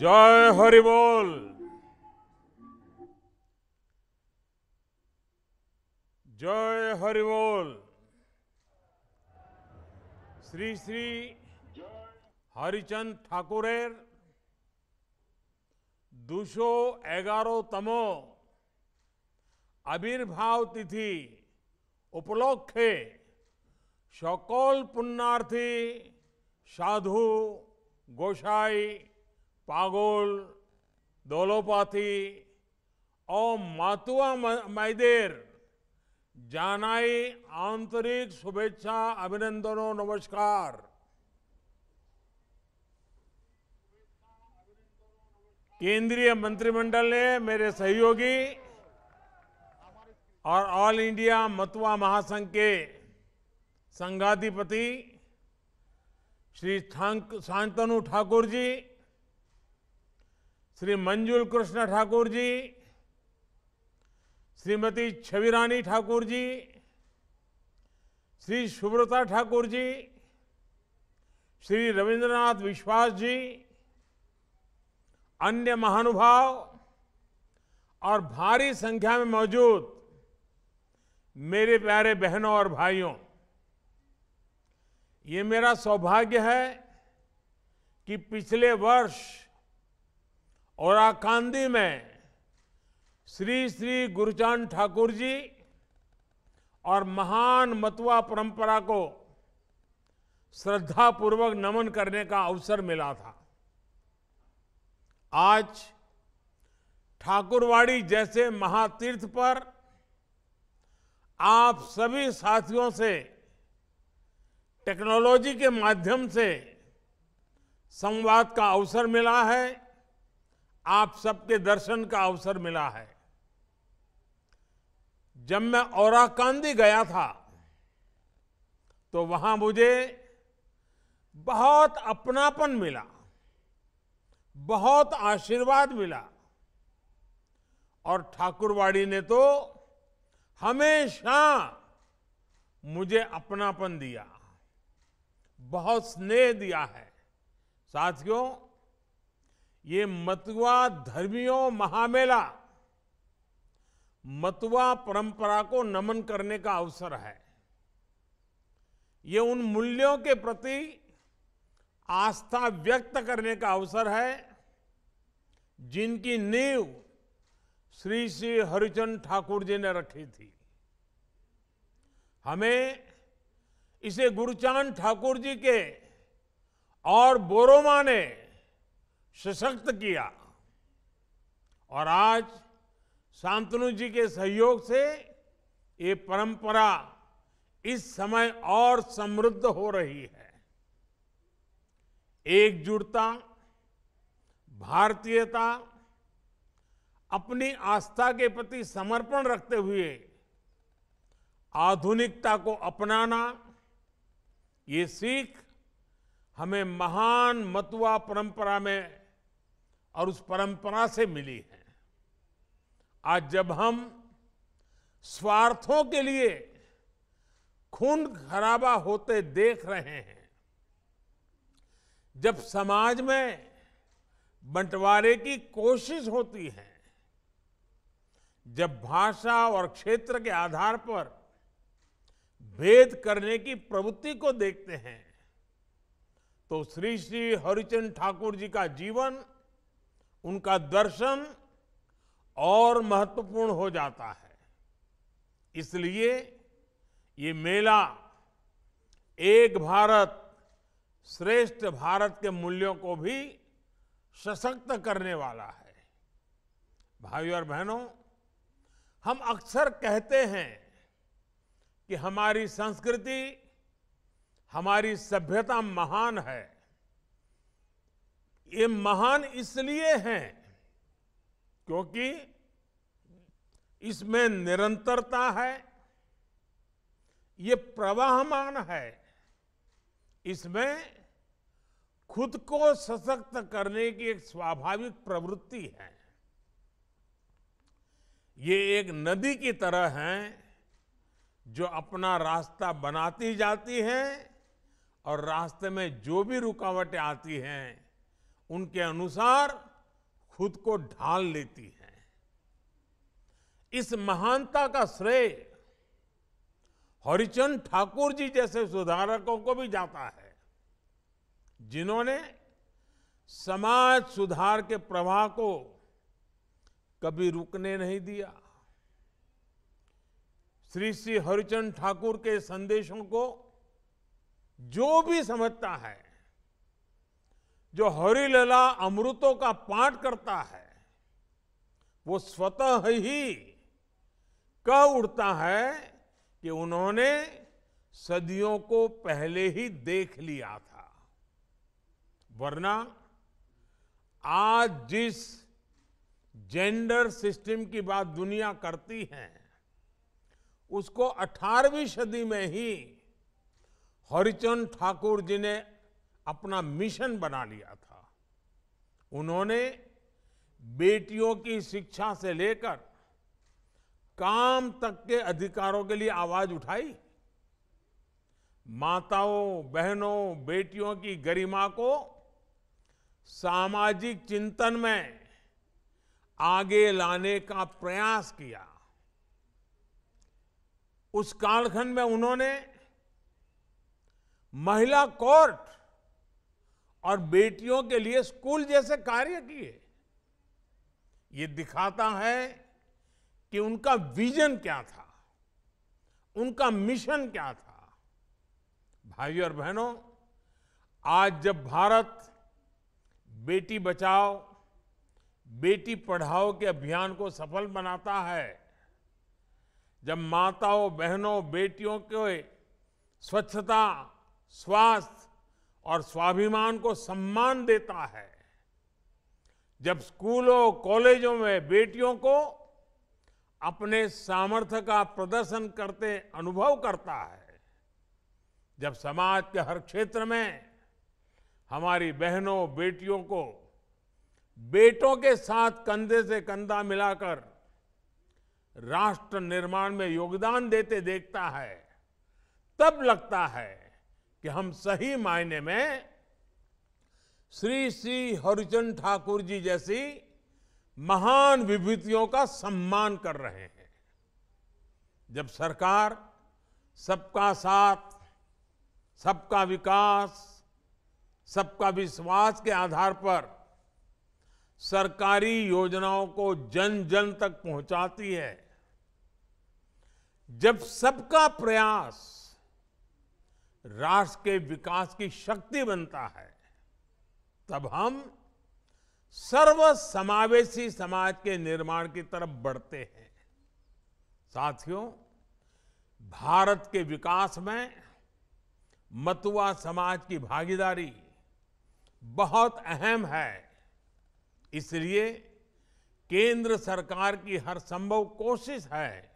জয় হরিবোল জয় বল শ্রী শ্রী হরিচন্দ ঠাকুরের দুশো এগারোতম আবির্ভাব তিথি উপলক্ষে সকল পুণ্যার্থী সাধু গোসাই पागोल दोलोपाथी और मातुआ मैदेर जानाई आंतरिक शुभेच्छा अभिनंदनों नमस्कार केंद्रीय मंत्रिमंडल ने मेरे सहयोगी और ऑल इंडिया मतुआ महासंघ के संघाधिपति श्री शांतनु ठाकुर जी श्री मंजुल कृष्ण ठाकुर जी श्रीमती छविरानी ठाकुर जी श्री सुब्रता ठाकुर जी श्री रविंद्रनाथ विश्वास जी अन्य महानुभाव और भारी संख्या में मौजूद मेरे प्यारे बहनों और भाइयों ये मेरा सौभाग्य है कि पिछले वर्ष और आकांदी में श्री श्री गुरुचंद ठाकुर जी और महान मतुआ परंपरा को श्रद्धापूर्वक नमन करने का अवसर मिला था आज ठाकुरवाड़ी जैसे महातीर्थ पर आप सभी साथियों से टेक्नोलॉजी के माध्यम से संवाद का अवसर मिला है आप सबके दर्शन का अवसर मिला है जब मैं कांदी गया था तो वहां मुझे बहुत अपनापन मिला बहुत आशीर्वाद मिला और ठाकुरवाड़ी ने तो हमेशा मुझे अपनापन दिया बहुत स्नेह दिया है साथियों ये मतुआ धर्मियों महामेला मतुआ परंपरा को नमन करने का अवसर है ये उन मूल्यों के प्रति आस्था व्यक्त करने का अवसर है जिनकी नींव श्री श्री हरिचंद ठाकुर जी ने रखी थी हमें इसे गुरुचांद ठाकुर जी के और बोरोमा ने सशक्त किया और आज शांतनु जी के सहयोग से ये परंपरा इस समय और समृद्ध हो रही है एकजुटता भारतीयता अपनी आस्था के प्रति समर्पण रखते हुए आधुनिकता को अपनाना ये सीख हमें महान मतुआ परंपरा में और उस परंपरा से मिली है आज जब हम स्वार्थों के लिए खून खराबा होते देख रहे हैं जब समाज में बंटवारे की कोशिश होती है जब भाषा और क्षेत्र के आधार पर भेद करने की प्रवृत्ति को देखते हैं तो श्री श्री हरिचंद ठाकुर जी का जीवन उनका दर्शन और महत्वपूर्ण हो जाता है इसलिए ये मेला एक भारत श्रेष्ठ भारत के मूल्यों को भी सशक्त करने वाला है भाइयों और बहनों हम अक्सर कहते हैं कि हमारी संस्कृति हमारी सभ्यता महान है ये महान इसलिए हैं क्योंकि इसमें निरंतरता है ये प्रवाहमान है इसमें खुद को सशक्त करने की एक स्वाभाविक प्रवृत्ति है ये एक नदी की तरह है जो अपना रास्ता बनाती जाती है और रास्ते में जो भी रुकावटें आती हैं उनके अनुसार खुद को ढाल लेती है इस महानता का श्रेय हरिचंद ठाकुर जी जैसे सुधारकों को भी जाता है जिन्होंने समाज सुधार के प्रवाह को कभी रुकने नहीं दिया श्री श्री हरिचंद ठाकुर के संदेशों को जो भी समझता है जो हरिलला अमृतों का पाठ करता है वो स्वतः ही कह उठता है कि उन्होंने सदियों को पहले ही देख लिया था वरना आज जिस जेंडर सिस्टम की बात दुनिया करती है उसको 18वीं सदी में ही हरिचंद ठाकुर जी ने अपना मिशन बना लिया था उन्होंने बेटियों की शिक्षा से लेकर काम तक के अधिकारों के लिए आवाज उठाई माताओं बहनों बेटियों की गरिमा को सामाजिक चिंतन में आगे लाने का प्रयास किया उस कालखंड में उन्होंने महिला कोर्ट और बेटियों के लिए स्कूल जैसे कार्य किए ये दिखाता है कि उनका विजन क्या था उनका मिशन क्या था भाई और बहनों आज जब भारत बेटी बचाओ बेटी पढ़ाओ के अभियान को सफल बनाता है जब माताओं बहनों बेटियों के स्वच्छता स्वास्थ्य और स्वाभिमान को सम्मान देता है जब स्कूलों कॉलेजों में बेटियों को अपने सामर्थ्य का प्रदर्शन करते अनुभव करता है जब समाज के हर क्षेत्र में हमारी बहनों बेटियों को बेटों के साथ कंधे से कंधा मिलाकर राष्ट्र निर्माण में योगदान देते देखता है तब लगता है कि हम सही मायने में श्री श्री हरिचंद ठाकुर जी जैसी महान विभूतियों का सम्मान कर रहे हैं जब सरकार सबका साथ सबका विकास सबका विश्वास के आधार पर सरकारी योजनाओं को जन जन तक पहुंचाती है जब सबका प्रयास राष्ट्र के विकास की शक्ति बनता है तब हम सर्व समावेशी समाज के निर्माण की तरफ बढ़ते हैं साथियों भारत के विकास में मतुआ समाज की भागीदारी बहुत अहम है इसलिए केंद्र सरकार की हर संभव कोशिश है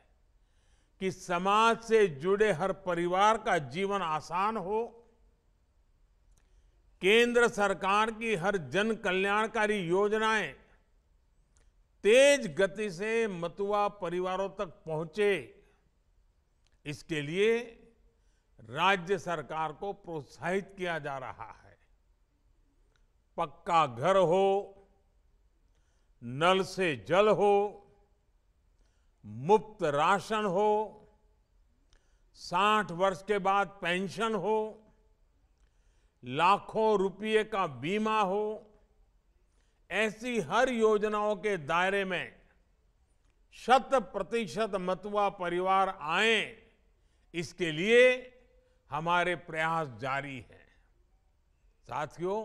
कि समाज से जुड़े हर परिवार का जीवन आसान हो केंद्र सरकार की हर जन कल्याणकारी योजनाएं तेज गति से मतुआ परिवारों तक पहुंचे इसके लिए राज्य सरकार को प्रोत्साहित किया जा रहा है पक्का घर हो नल से जल हो मुफ्त राशन हो 60 वर्ष के बाद पेंशन हो लाखों रुपये का बीमा हो ऐसी हर योजनाओं के दायरे में शत प्रतिशत मतुआ परिवार आए इसके लिए हमारे प्रयास जारी है साथियों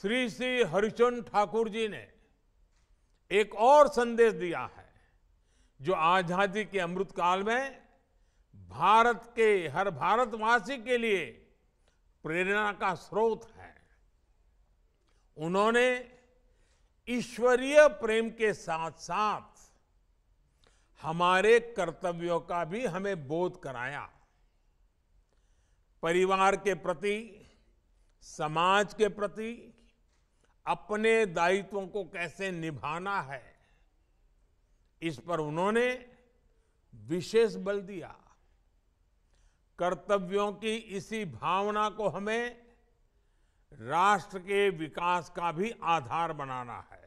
श्री श्री हरिचंद ठाकुर जी ने एक और संदेश दिया है जो आजादी के अमृत काल में भारत के हर भारतवासी के लिए प्रेरणा का स्रोत है उन्होंने ईश्वरीय प्रेम के साथ साथ हमारे कर्तव्यों का भी हमें बोध कराया परिवार के प्रति समाज के प्रति अपने दायित्वों को कैसे निभाना है इस पर उन्होंने विशेष बल दिया कर्तव्यों की इसी भावना को हमें राष्ट्र के विकास का भी आधार बनाना है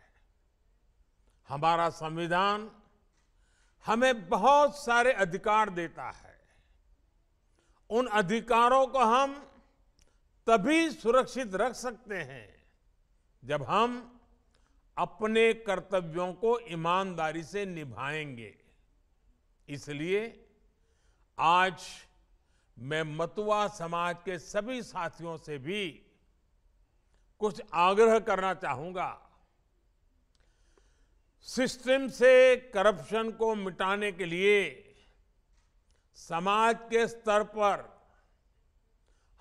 हमारा संविधान हमें बहुत सारे अधिकार देता है उन अधिकारों को हम तभी सुरक्षित रख सकते हैं जब हम अपने कर्तव्यों को ईमानदारी से निभाएंगे इसलिए आज मैं मतुआ समाज के सभी साथियों से भी कुछ आग्रह करना चाहूंगा सिस्टम से करप्शन को मिटाने के लिए समाज के स्तर पर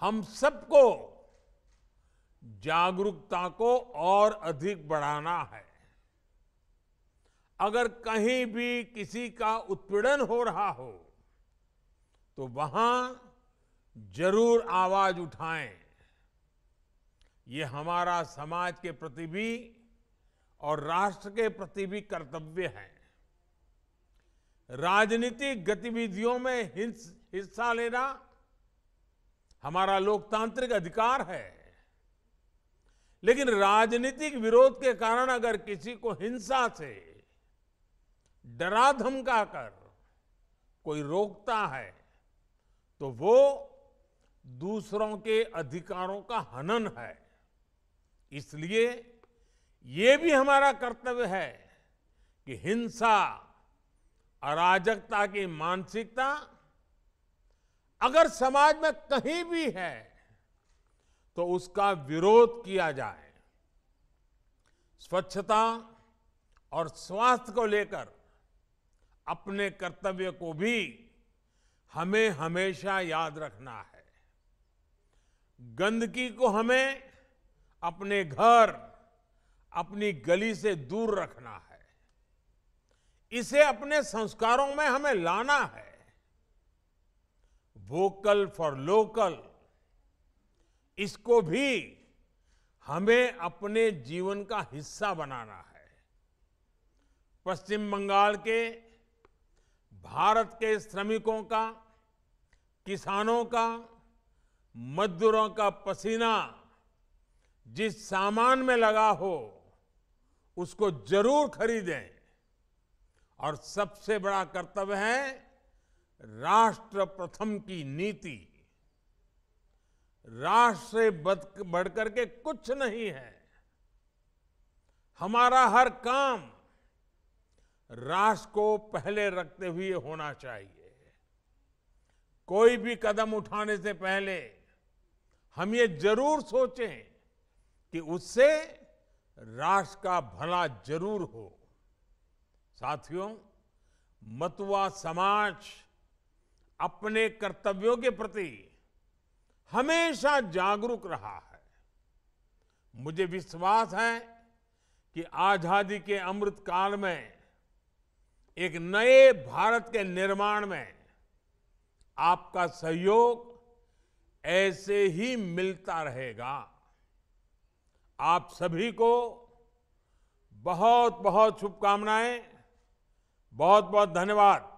हम सबको जागरूकता को और अधिक बढ़ाना है अगर कहीं भी किसी का उत्पीड़न हो रहा हो तो वहां जरूर आवाज उठाएं ये हमारा समाज के प्रति भी और राष्ट्र के प्रति भी कर्तव्य है राजनीतिक गतिविधियों में हिस्सा लेना हमारा लोकतांत्रिक अधिकार है लेकिन राजनीतिक विरोध के कारण अगर किसी को हिंसा से डरा धमका कर कोई रोकता है तो वो दूसरों के अधिकारों का हनन है इसलिए ये भी हमारा कर्तव्य है कि हिंसा अराजकता की मानसिकता अगर समाज में कहीं भी है तो उसका विरोध किया जाए स्वच्छता और स्वास्थ्य को लेकर अपने कर्तव्य को भी हमें हमेशा याद रखना है गंदगी को हमें अपने घर अपनी गली से दूर रखना है इसे अपने संस्कारों में हमें लाना है वोकल फॉर लोकल इसको भी हमें अपने जीवन का हिस्सा बनाना है पश्चिम बंगाल के भारत के श्रमिकों का किसानों का मजदूरों का पसीना जिस सामान में लगा हो उसको जरूर खरीदें और सबसे बड़ा कर्तव्य है राष्ट्र प्रथम की नीति राष्ट्र से बढ़कर के कुछ नहीं है हमारा हर काम राष्ट्र को पहले रखते हुए होना चाहिए कोई भी कदम उठाने से पहले हम ये जरूर सोचें कि उससे राष्ट्र का भला जरूर हो साथियों मतुआ समाज अपने कर्तव्यों के प्रति हमेशा जागरूक रहा है मुझे विश्वास है कि आजादी के अमृत काल में एक नए भारत के निर्माण में आपका सहयोग ऐसे ही मिलता रहेगा आप सभी को बहुत बहुत शुभकामनाएं बहुत बहुत धन्यवाद